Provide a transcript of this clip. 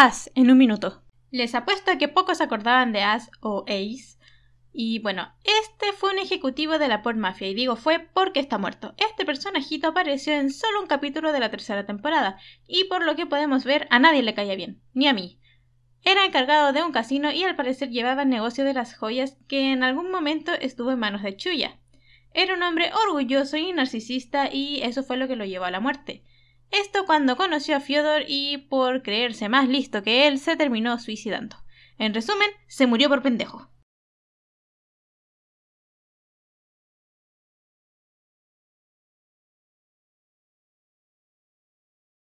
As en un minuto. Les apuesto a que pocos acordaban de As o Ace. Y bueno, este fue un ejecutivo de la Port Mafia, y digo fue porque está muerto. Este personajito apareció en solo un capítulo de la tercera temporada, y por lo que podemos ver, a nadie le caía bien, ni a mí. Era encargado de un casino y al parecer llevaba el negocio de las joyas que en algún momento estuvo en manos de Chuya. Era un hombre orgulloso y narcisista y eso fue lo que lo llevó a la muerte. Esto cuando conoció a Fyodor y por creerse más listo que él se terminó suicidando. En resumen, se murió por pendejo.